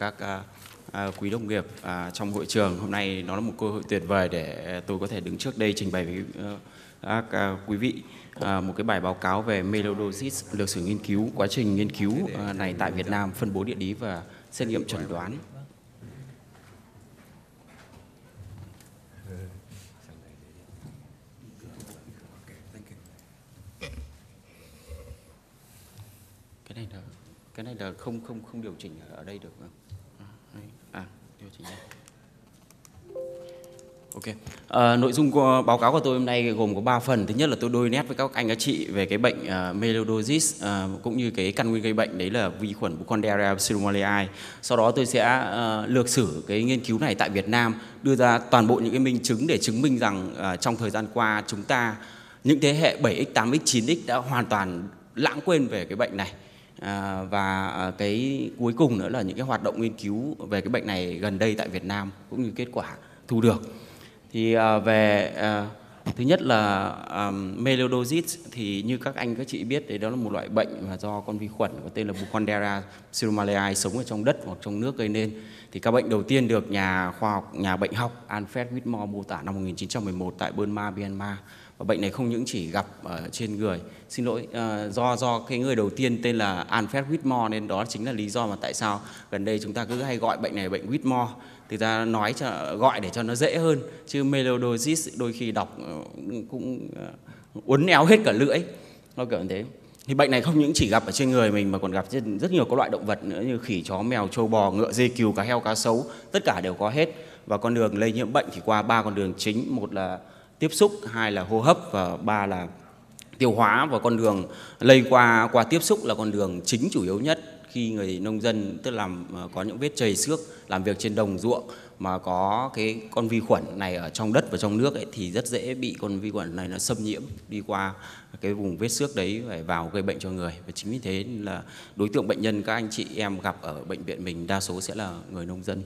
các à, à, quý đồng nghiệp à, trong hội trường hôm nay nó là một cơ hội tuyệt vời để à, tôi có thể đứng trước đây trình bày với ờ, các à, quý vị à, một cái bài báo cáo về melanosis lịch sử nghiên cứu quá trình nghiên cứu à, này tại Việt Nam phân bố địa lý và xét nghiệm chẩn đoán cái này là cái này là không không không điều chỉnh ở đây được không? Vâng. Ok. À, nội dung của báo cáo của tôi hôm nay gồm có 3 phần. Thứ nhất là tôi đôi nét với các anh các chị về cái bệnh uh, ờ, meliodosis uh, ờ, cũng như cái căn nguyên gây bệnh đấy là vi khuẩn Bucondera pseudomallei. Sau đó tôi sẽ uh, lược sử cái nghiên cứu này tại Việt Nam, đưa ra toàn bộ những cái minh chứng để chứng minh rằng uh, trong thời gian qua chúng ta những thế hệ 7x, 8x, 9x đã hoàn toàn lãng quên về cái bệnh này À, và à, cái cuối cùng nữa là những cái hoạt động nghiên cứu về cái bệnh này gần đây tại Việt Nam cũng như kết quả thu được thì à, về thứ nhất là um, meliodosis thì như các anh các chị biết đấy đó là một loại bệnh mà do con vi khuẩn có tên là Bucondera pseudomallei sống ở trong đất hoặc trong nước gây nên thì các bệnh đầu tiên được nhà khoa học nhà bệnh học Alfred Whitmore mô tả năm 1911 tại Burma Myanmar và bệnh này không những chỉ gặp ở trên người xin lỗi ờ, do do cái người đầu tiên tên là Alfred Whitmore nên đó chính là lý do mà tại sao gần đây chúng ta cứ hay gọi bệnh này bệnh Whitmore thì ta nói cho gọi để cho nó dễ hơn chứ melodiosis đôi khi đọc ờ, cũng ờ, uốn éo hết cả lưỡi nó kiểu như thế thì bệnh này không những chỉ gặp ở trên người mình mà còn gặp trên rất nhiều các loại động vật nữa như khỉ chó mèo trâu bò ngựa dê cừu cá heo cá sấu tất cả đều có hết và con đường lây nhiễm bệnh thì qua ba con đường chính một là tiếp xúc hai là hô hấp và ba là tiêu hóa và con đường lây qua qua tiếp xúc là con đường chính chủ yếu nhất khi người nông dân tức làm ờ, có những vết chầy xước làm việc trên đồng ruộng mà có cái con vi khuẩn này ở trong đất và trong nước ấy, thì rất dễ bị con vi khuẩn này nó xâm nhiễm đi qua cái vùng vết xước đấy phải vào gây bệnh cho người và chính vì thế là đối tượng bệnh nhân các anh chị em gặp ở bệnh viện mình đa số sẽ là người nông dân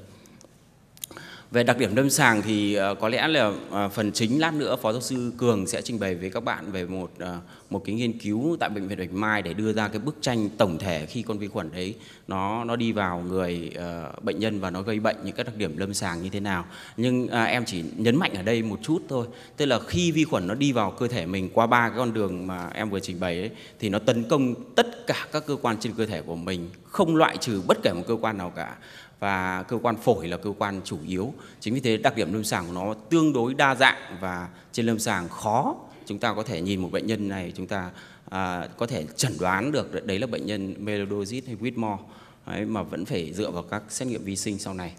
về đặc điểm lâm sàng thì ờ, có lẽ là ờ, phần chính lát nữa Phó giáo sư Cường sẽ trình bày với các bạn về một ờ, một cái nghiên cứu tại bệnh viện Bạch Mai để đưa ra cái bức tranh tổng thể khi con vi khuẩn đấy nó nó đi vào người bệnh nhân và nó gây bệnh những các đặc điểm lâm sàng như thế nào. Nhưng à, em chỉ nhấn mạnh ở đây một chút thôi, tức là khi vi khuẩn nó đi vào cơ thể mình qua ba cái con đường mà em vừa trình bày ấy, thì nó tấn công tất cả các cơ quan trên cơ thể của mình, không loại trừ bất kể một cơ quan nào cả và cơ quan phổi là cơ quan chủ yếu. Chính vì thế đặc điểm lâm sàng của nó tương đối đa dạng và trên lâm sàng khó chúng ta có thể nhìn một bệnh nhân này chúng ta à, có thể chẩn đoán được đấy là bệnh nhân melanosis hay Whitmore đấy, mà vẫn phải dựa vào các xét nghiệm vi sinh sau này.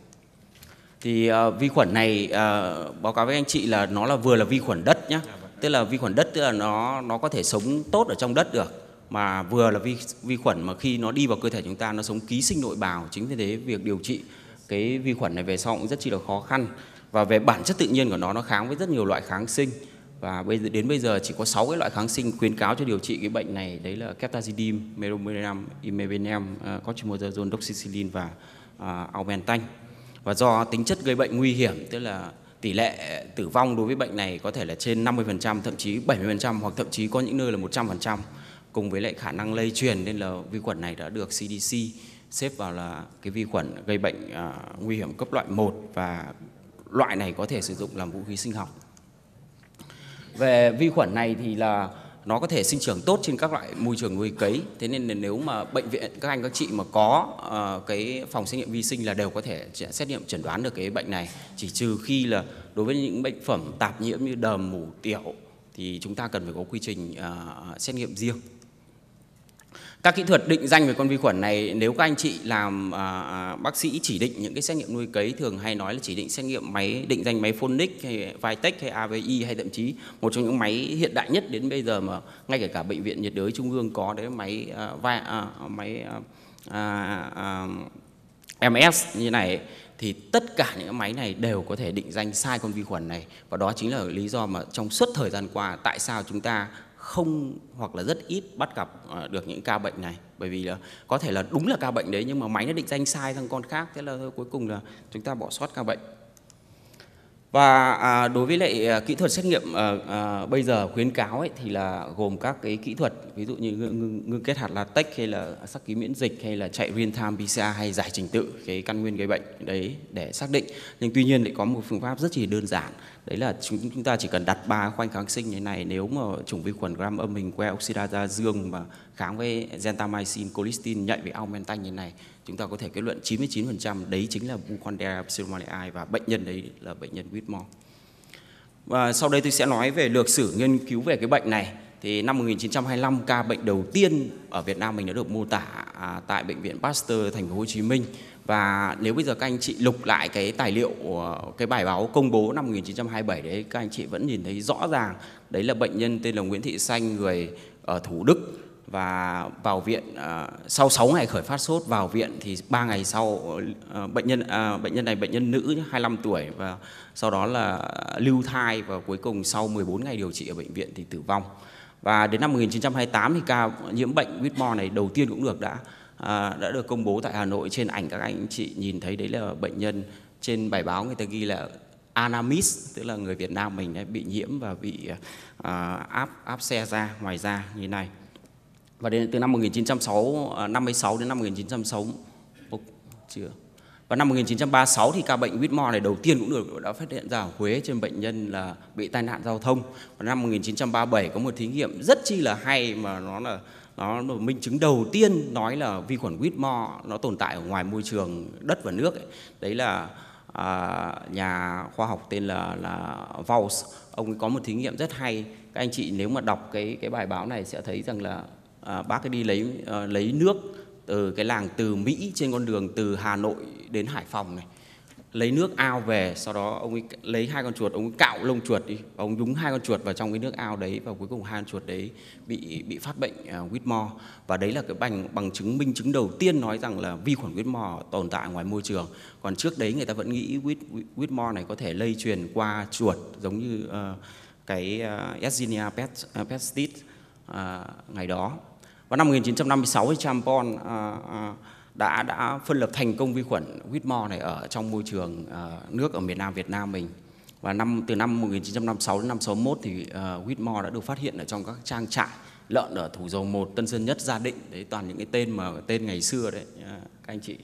Thì à, vi khuẩn này à, báo cáo với anh chị là nó là vừa là vi khuẩn đất nhé, tức là vi khuẩn đất tức là nó nó có thể sống tốt ở trong đất được mà vừa là vi vi khuẩn mà khi nó đi vào cơ thể chúng ta nó sống ký sinh nội bào chính vì thế việc điều trị cái vi khuẩn này về sau cũng rất chi là khó khăn và về bản chất tự nhiên của nó nó kháng với rất nhiều loại kháng sinh và bây giờ đến bây giờ chỉ có 6 cái loại kháng sinh khuyến cáo cho điều trị cái bệnh này đấy là ceftazidime, meropenem, imipenem uh, ờ, cotrimozazole, doxycycline và uh, ờ, aubentan. Và do tính chất gây bệnh nguy hiểm tức là tỷ lệ tử vong đối với bệnh này có thể là trên 50%, thậm chí 70% hoặc thậm chí có những nơi là 100% cùng với lại khả năng lây truyền nên là vi khuẩn này đã được CDC xếp vào là cái vi khuẩn gây bệnh à, nguy hiểm cấp loại 1 và loại này có thể sử dụng làm vũ khí sinh học. Về vi khuẩn này thì là nó có thể sinh trưởng tốt trên các loại môi trường nuôi cấy. Thế nên nếu mà bệnh viện các anh các chị mà có uh, cái phòng xét nghiệm vi sinh là đều có thể xét nghiệm chẩn đoán được cái bệnh này. Chỉ trừ khi là đối với những bệnh phẩm tạp nhiễm như đờm, mủ, tiểu thì chúng ta cần phải có quy trình uh, xét nghiệm riêng các kỹ thuật định danh về con vi khuẩn này nếu các anh chị làm à, à, bác sĩ chỉ định những cái xét nghiệm nuôi cấy thường hay nói là chỉ định xét nghiệm máy định danh máy Phonic hay Vitech hay AVI hay thậm chí một trong những máy hiện đại nhất đến bây giờ mà ngay cả cả bệnh viện nhiệt đới trung ương có đấy máy à, va, à, máy à, à, à, à MS như này thì tất cả những máy này đều có thể định danh sai con vi khuẩn này và đó chính là lý do mà trong suốt thời gian qua tại sao chúng ta không hoặc là rất ít bắt gặp ờ, được những ca bệnh này bởi vì là có thể là đúng là ca bệnh đấy nhưng mà máy nó định danh sai sang con khác thế là cuối cùng là chúng ta bỏ sót ca bệnh và à, đối với lại à, kỹ thuật xét nghiệm à, à, bây giờ khuyến cáo ấy, thì là gồm các cái kỹ thuật ví dụ như ngưng, ngưng kết hạt latex hay là sắc ký miễn dịch hay là chạy real time PCR hay giải trình tự cái căn nguyên gây bệnh đấy để xác định nhưng tuy nhiên lại có một phương pháp rất chỉ đơn giản đấy là chúng chúng ta chỉ cần đặt ba khoanh kháng sinh như này nếu mà chủng vi khuẩn gram âm hình que oxidase dương mà kháng với gentamicin, colistin nhạy với augmentin như này chúng ta có thể kết luận 99% đấy chính là Bucondera pseudomallei và bệnh nhân đấy là bệnh nhân Whitmore. Và sau đây tôi sẽ nói về lược sử nghiên cứu về cái bệnh này. Thì năm 1925 ca bệnh đầu tiên ở Việt Nam mình đã được mô tả à, tại bệnh viện Pasteur thành phố Hồ Chí Minh và nếu bây giờ các anh chị lục lại cái tài liệu ờ, cái bài báo công bố năm 1927 đấy các anh chị vẫn nhìn thấy rõ ràng đấy là bệnh nhân tên là Nguyễn Thị Xanh người ở Thủ Đức và vào viện à, sau 6 ngày khởi phát sốt vào viện thì 3 ngày sau ờ, bệnh nhân à, bệnh nhân này bệnh nhân nữ 25 tuổi và sau đó là lưu thai và cuối cùng sau 14 ngày điều trị ở bệnh viện thì tử vong. Và đến năm 1928 thì ca nhiễm bệnh Whitmore này đầu tiên cũng được đã à, đã được công bố tại Hà Nội trên ảnh các anh chị nhìn thấy đấy là bệnh nhân trên bài báo người ta ghi là anamis tức là người Việt Nam mình đã bị nhiễm và bị à, áp áp xe ra ngoài da như này và đến từ năm 1956 à, đến năm 1960 chưa và năm 1936 thì ca bệnh Whitmore này đầu tiên cũng được đã phát hiện ra ở Huế trên bệnh nhân là bị tai nạn giao thông. Và năm 1937 có một thí nghiệm rất chi là hay mà nó là nó là minh chứng đầu tiên nói là vi khuẩn Whitmore nó tồn tại ở ngoài môi trường đất và nước. Ấy. Đấy là à, nhà khoa học tên là là Vals. Ông ấy có một thí nghiệm rất hay. Các anh chị nếu mà đọc cái cái bài báo này sẽ thấy rằng là à, bác ấy đi lấy à, lấy nước từ cái làng từ Mỹ trên con đường từ Hà Nội đến Hải Phòng này lấy nước ao về sau đó ông ấy lấy hai con chuột ông ấy cạo lông chuột đi và ông đúng hai con chuột vào trong cái nước ao đấy và cuối cùng hai con chuột đấy bị bị phát bệnh uh, Whitmore và đấy là cái bằng bằng chứng minh chứng đầu tiên nói rằng là vi khuẩn Whitmore tồn tại ngoài môi trường còn trước đấy người ta vẫn nghĩ Whit, Whitmore này có thể lây truyền qua chuột giống như uh, cái uh, Yersinia pest, pestis uh, ngày đó vào năm 1956 thì Champon à, à, đã đã phân lập thành công vi khuẩn Whitmore này ở trong môi trường à, nước ở miền Nam Việt Nam mình. Và năm từ năm 1956 đến năm 61 thì à, Whitmore đã được phát hiện ở trong các trang trại lợn ở Thủ Dầu Một, Tân Sơn Nhất, Gia Định đấy toàn những cái tên mà tên ngày xưa đấy các anh chị.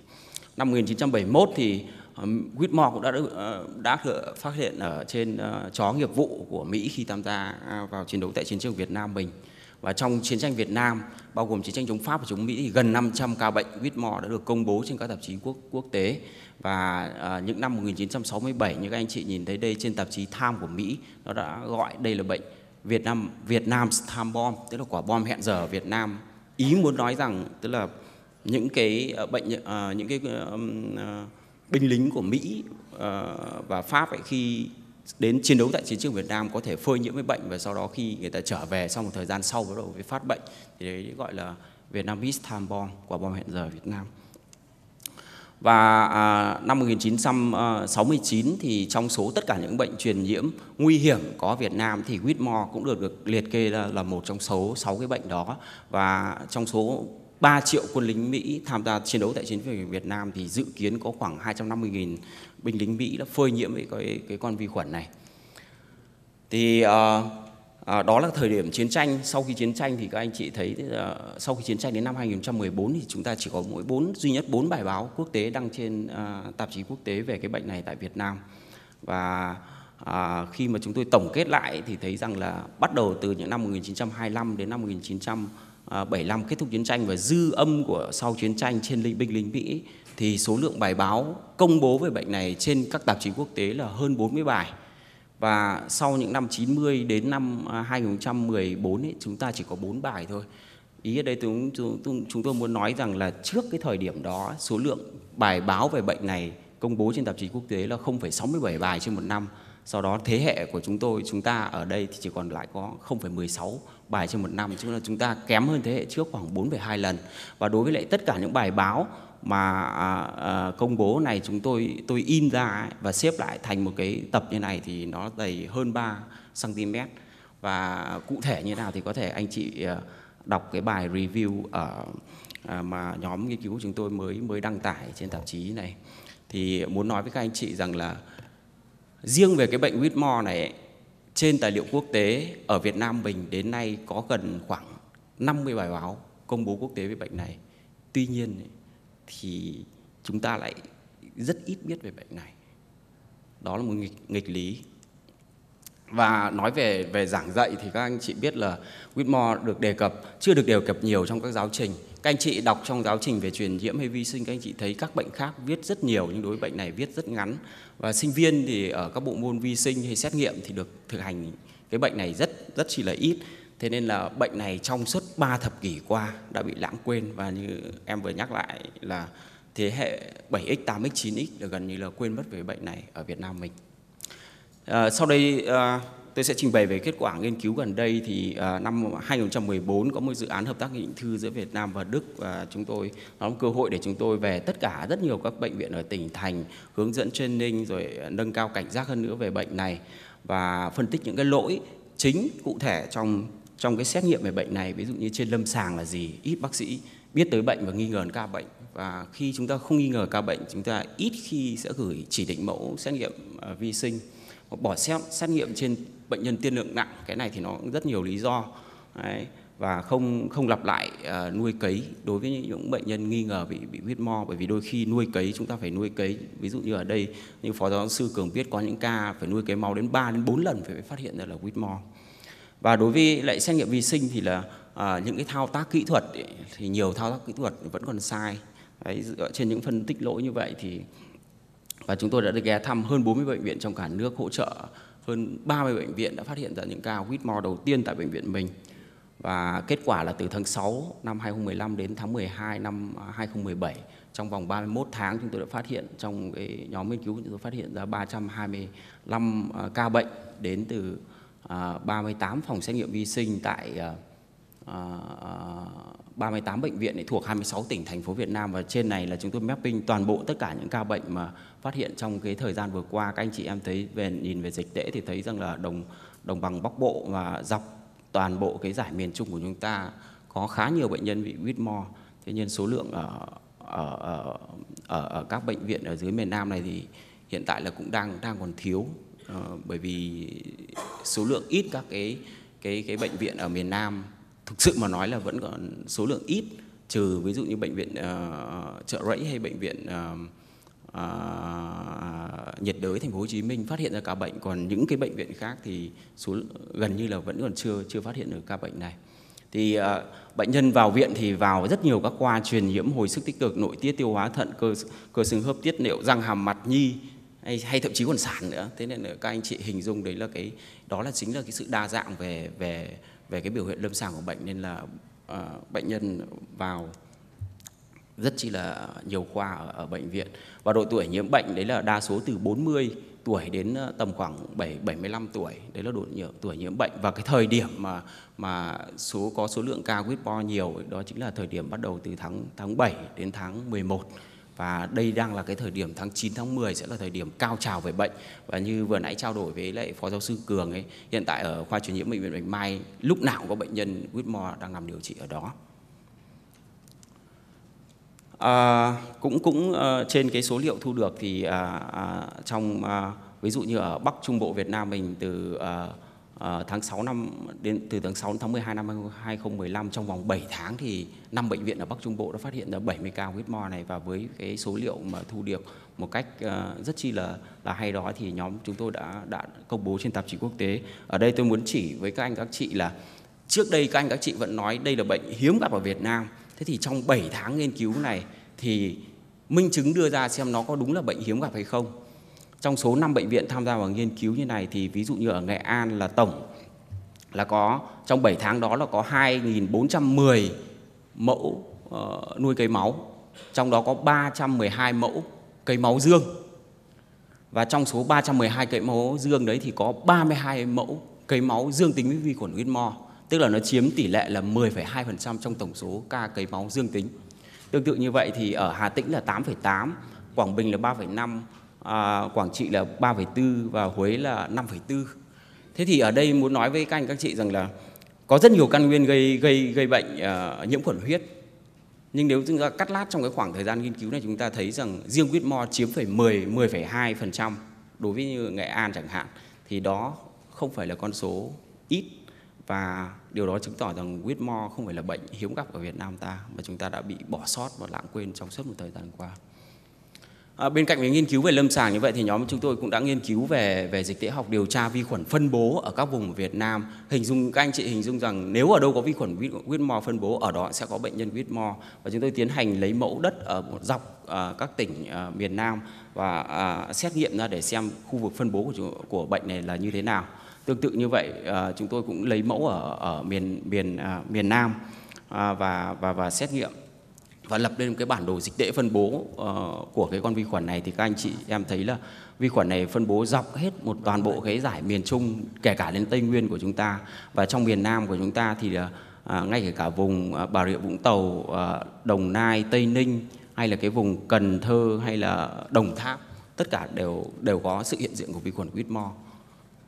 Năm 1971 thì Whitmore cũng đã đã được phát hiện ở trên chó nghiệp vụ của Mỹ khi tham gia vào chiến đấu tại chiến trường Việt Nam mình. Và trong chiến tranh Việt Nam, bao gồm chiến tranh chống Pháp và chống Mỹ, thì gần 500 ca bệnh whitmore đã được công bố trên các tạp chí quốc quốc tế. Và à, những năm 1967, như các anh chị nhìn thấy đây trên tạp chí Time của Mỹ, nó đã gọi đây là bệnh Việt Nam Việt Nam time bomb, tức là quả bom hẹn giờ ở Việt Nam. Ý muốn nói rằng tức là những cái ờ, bệnh ờ, những cái ờ, binh lính của Mỹ và Pháp ấy khi đến chiến đấu tại chiến trường Việt Nam có thể phơi nhiễm với bệnh và sau đó khi người ta trở về sau một thời gian sau bắt đầu với phát bệnh thì đấy gọi là Vietnamese time bomb quả bom hẹn giờ Việt Nam và à, năm 1969 ờ, thì trong số tất cả những bệnh truyền nhiễm nguy hiểm có Việt Nam thì Whitmore cũng được được liệt kê là, là một trong số 6 cái bệnh đó và trong số 3 triệu quân lính Mỹ tham gia chiến đấu tại chiến trường Việt Nam thì dự kiến có khoảng 250.000 binh lính Mỹ đã phơi nhiễm với cái, cái con vi khuẩn này. Thì à, à, đó là thời điểm chiến tranh, sau khi chiến tranh thì các anh chị thấy à, sau khi chiến tranh đến năm 2014 thì chúng ta chỉ có mỗi bốn duy nhất 4 bài báo quốc tế đăng trên à, tạp chí quốc tế về cái bệnh này tại Việt Nam. Và à, khi mà chúng tôi tổng kết lại thì thấy rằng là bắt đầu từ những năm 1925 đến năm 1900 75 à, kết thúc chiến tranh và dư âm của sau chiến tranh trên linh binh lính Mỹ thì số lượng bài báo công bố về bệnh này trên các tạp chí quốc tế là hơn 40 bài. Và sau những năm 90 đến năm 2014 à, ấy, chúng ta chỉ có 4 bài thôi. Ý ở đây chúng, chúng, chúng tôi muốn nói rằng là trước cái thời điểm đó số lượng bài báo về bệnh này công bố trên tạp chí quốc tế là 0,67 bài trên một năm sau đó thế hệ của chúng tôi chúng ta ở đây thì chỉ còn lại có 0,16 bài trên một năm chứ là chúng ta kém hơn thế hệ trước khoảng 4,2 lần và đối với lại tất cả những bài báo mà à, à, công bố này chúng tôi tôi in ra ấy, và xếp lại thành một cái tập như này thì nó dày hơn 3 cm và cụ thể như nào thì có thể anh chị à, đọc cái bài review ở à, mà nhóm nghiên cứu chúng tôi mới mới đăng tải trên tạp chí này thì muốn nói với các anh chị rằng là Riêng về cái bệnh Whitmore này, trên tài liệu quốc tế ở Việt Nam mình đến nay có gần khoảng 50 bài báo công bố quốc tế về bệnh này. Tuy nhiên thì chúng ta lại rất ít biết về bệnh này. Đó là một nghịch, nghịch lý. Và nói về về giảng dạy thì các anh chị biết là Whitmore được đề cập, chưa được đề cập nhiều trong các giáo trình các anh chị đọc trong giáo trình về truyền nhiễm hay vi sinh các anh chị thấy các bệnh khác viết rất nhiều nhưng đối với bệnh này viết rất ngắn. Và sinh viên thì ở các bộ môn vi sinh hay xét nghiệm thì được thực hành cái bệnh này rất rất chỉ là ít. Thế nên là bệnh này trong suốt 3 thập kỷ qua đã bị lãng quên và như em vừa nhắc lại là thế hệ 7X, 8X, 9X là gần như là quên mất về bệnh này ở Việt Nam mình. À, sau đây à, Tôi sẽ trình bày về kết quả nghiên cứu gần đây thì à, năm 2014 có một dự án hợp tác nghị định thư giữa Việt Nam và Đức và chúng tôi nó là cơ hội để chúng tôi về tất cả rất nhiều các bệnh viện ở tỉnh thành hướng dẫn training rồi nâng cao cảnh giác hơn nữa về bệnh này và phân tích những cái lỗi chính cụ thể trong trong cái xét nghiệm về bệnh này ví dụ như trên lâm sàng là gì ít bác sĩ biết tới bệnh và nghi ngờ ca bệnh và khi chúng ta không nghi ngờ ca bệnh chúng ta ít khi sẽ gửi chỉ định mẫu xét nghiệm à, vi sinh bỏ xét xét nghiệm trên bệnh nhân tiên lượng nặng cái này thì nó cũng rất nhiều lý do Đấy, và không không lặp lại uh, nuôi cấy đối với những bệnh nhân nghi ngờ bị bị huyết mo bởi vì đôi khi nuôi cấy chúng ta phải nuôi cấy ví dụ như ở đây như phó giáo sư cường biết có những ca phải nuôi cấy máu đến 3 đến 4 lần phải phát hiện ra là huyết mo và đối với lại xét nghiệm vi sinh thì là à, những cái thao tác kỹ thuật ấy, thì nhiều thao tác kỹ thuật vẫn còn sai Đấy, dựa trên những phân tích lỗi như vậy thì và chúng tôi đã được ghé thăm hơn 40 bệnh viện trong cả nước hỗ trợ hơn 30 bệnh viện đã phát hiện ra những ca Whitmore đầu tiên tại bệnh viện mình. Và kết quả là từ tháng 6 năm 2015 đến tháng 12 năm 2017, à, trong vòng 31 tháng chúng tôi đã phát hiện trong cái nhóm nghiên cứu chúng tôi phát hiện ra 325 à, ca bệnh đến từ 38 à, phòng xét nghiệm vi sinh tại 38 à, à, bệnh viện thuộc 26 tỉnh thành phố Việt Nam và trên này là chúng tôi mapping toàn bộ tất cả những ca bệnh mà phát hiện trong cái thời gian vừa qua các anh chị em thấy về nhìn về dịch tễ thì thấy rằng là đồng đồng bằng Bắc Bộ và dọc toàn bộ cái giải miền Trung của chúng ta có khá nhiều bệnh nhân bị Whitmore. Thế nhưng số lượng ở ở, ở ở ở các bệnh viện ở dưới miền Nam này thì hiện tại là cũng đang đang còn thiếu uh, bởi vì số lượng ít các cái cái cái bệnh viện ở miền Nam thực sự mà nói là vẫn còn số lượng ít trừ ví dụ như bệnh viện uh, chợ rẫy hay bệnh viện uh, uh, nhiệt đới thành phố Hồ Chí Minh phát hiện ra ca bệnh còn những cái bệnh viện khác thì số gần như là vẫn còn chưa chưa phát hiện được ca bệnh này thì uh, bệnh nhân vào viện thì vào rất nhiều các khoa truyền nhiễm hồi sức tích cực nội tiết tiêu hóa thận cơ cơ xương khớp tiết niệu răng hàm mặt nhi hay, hay thậm chí còn sản nữa thế nên là các anh chị hình dung đấy là cái đó là chính là cái sự đa dạng về về về cái biểu hiện lâm sàng của bệnh nên là uh, bệnh nhân vào rất chi là nhiều khoa ở, ở bệnh viện và độ tuổi nhiễm bệnh đấy là đa số từ 40 tuổi đến ờ, tầm khoảng 7 75 tuổi đấy là độ nhiều tuổi nhiễm bệnh và cái thời điểm mà mà số có số lượng ca quýt bo nhiều đó chính là thời điểm bắt đầu từ tháng tháng 7 đến tháng 11 và đây đang là cái thời điểm tháng 9 tháng 10 sẽ là thời điểm cao trào về bệnh và như vừa nãy trao đổi với lại phó giáo sư Cường ấy hiện tại ở khoa truyền nhiễm bệnh viện Bạch Mai lúc nào cũng có bệnh nhân Whitmore đang nằm điều trị ở đó à, cũng cũng uh, trên cái số liệu thu được thì uh, uh, trong uh, ví dụ như ở Bắc Trung Bộ Việt Nam mình từ uh, Ờ, tháng 6 năm đến từ tháng 6 đến tháng 12 năm 2015 trong vòng 7 tháng thì năm bệnh viện ở Bắc Trung Bộ đã phát hiện ra 70 ca whitmore này và với cái số liệu mà thu được một cách ờ, rất chi là là hay đó thì nhóm chúng tôi đã đã công bố trên tạp chí quốc tế. Ở đây tôi muốn chỉ với các anh các chị là trước đây các anh các chị vẫn nói đây là bệnh hiếm gặp ở Việt Nam. Thế thì trong 7 tháng nghiên cứu này thì minh chứng đưa ra xem nó có đúng là bệnh hiếm gặp hay không trong số 5 bệnh viện tham gia vào nghiên cứu như này thì ví dụ như ở Nghệ An là tổng là có trong 7 tháng đó là có 2.410 mẫu uh, nuôi cấy máu, trong đó có 312 mẫu cấy máu dương. Và trong số 312 cấy máu dương đấy thì có 32 mẫu cấy máu dương tính với vi khuẩn Whitmore, tức là nó chiếm tỷ lệ là 10,2% trong tổng số ca cấy máu dương tính. Tương tự như vậy thì ở Hà Tĩnh là 8,8, Quảng Bình là 3,5 à, Quảng Trị là 3,4 và Huế là 5,4. Thế thì ở đây muốn nói với các anh các chị rằng là có rất nhiều căn nguyên gây gây gây bệnh uh, nhiễm khuẩn huyết. Nhưng nếu chúng ta cắt lát trong cái khoảng thời gian nghiên cứu này chúng ta thấy rằng riêng Whitmore chiếm phải 10 10,2% đối với như Nghệ An chẳng hạn thì đó không phải là con số ít và điều đó chứng tỏ rằng Whitmore không phải là bệnh hiếm gặp ở Việt Nam ta mà chúng ta đã bị bỏ sót và lãng quên trong suốt một thời gian qua. À, bên cạnh việc nghiên cứu về lâm sàng như vậy thì nhóm chúng tôi cũng đã nghiên cứu về về dịch tễ học điều tra vi khuẩn phân bố ở các vùng của Việt Nam. Hình dung các anh chị hình dung rằng nếu ở đâu có vi khuẩn Whitmore phân bố ở đó sẽ có bệnh nhân Whitmore và chúng tôi tiến hành lấy mẫu đất ở một dọc à, các tỉnh à, miền Nam và à, xét nghiệm ra để xem khu vực phân bố của của bệnh này là như thế nào. Tương tự như vậy à, chúng tôi cũng lấy mẫu ở ở miền miền à, miền Nam à, và và và xét nghiệm và lập lên một cái bản đồ dịch tễ phân bố uh, của cái con vi khuẩn này thì các anh chị em thấy là vi khuẩn này phân bố dọc hết một toàn bộ cái giải miền Trung kể cả đến Tây Nguyên của chúng ta và trong miền Nam của chúng ta thì uh, ngay kể cả vùng uh, Bà Rịa Vũng Tàu, uh, Đồng Nai, Tây Ninh hay là cái vùng Cần Thơ hay là Đồng Tháp tất cả đều đều có sự hiện diện của vi khuẩn Whitmore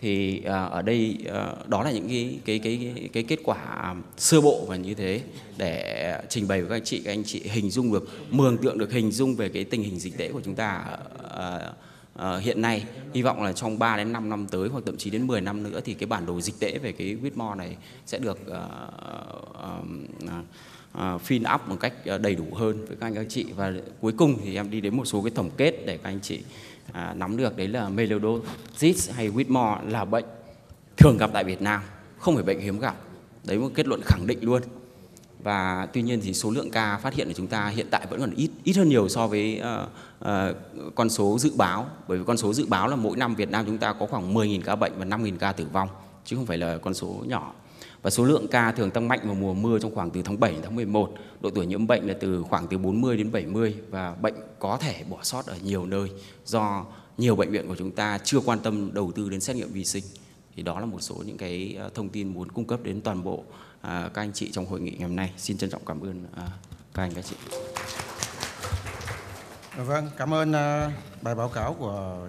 thì à, ở đây à, đó là những cái cái cái cái, kết quả à, sơ bộ và như thế để trình bày với các anh chị các anh chị hình dung được mường tượng được hình dung về cái tình hình dịch tễ của chúng ta hiện nay hy vọng là trong 3 đến 5 năm tới hoặc thậm chí đến 10 năm nữa thì cái bản đồ dịch tễ về cái Whitmore này sẽ được à, phin up một cách đầy đủ hơn với các anh các chị và cuối cùng thì em đi đến một số cái tổng kết để các anh chị à, nắm được đấy là meliodosis hay Whitmore là bệnh thường gặp tại Việt Nam, không phải bệnh hiếm gặp. Đấy một kết luận khẳng định luôn. Và tuy nhiên thì số lượng ca phát hiện của chúng ta hiện tại vẫn còn ít, ít hơn nhiều so với uh, uh, con số dự báo. Bởi vì con số dự báo là mỗi năm Việt Nam chúng ta có khoảng 10.000 ca bệnh và 5.000 ca tử vong, chứ không phải là con số nhỏ. Và số lượng ca thường tăng mạnh vào mùa mưa trong khoảng từ tháng 7 đến tháng 11. Độ tuổi nhiễm bệnh là từ khoảng từ 40 đến 70 và bệnh có thể bỏ sót ở nhiều nơi do nhiều bệnh viện của chúng ta chưa quan tâm đầu tư đến xét nghiệm vi sinh. Thì đó là một số những cái ờ, thông tin muốn cung cấp đến toàn bộ ờ, các anh chị trong hội nghị ngày hôm nay. Xin trân trọng cảm ơn ờ, các anh các chị. Vâng, cảm ơn bài báo cáo của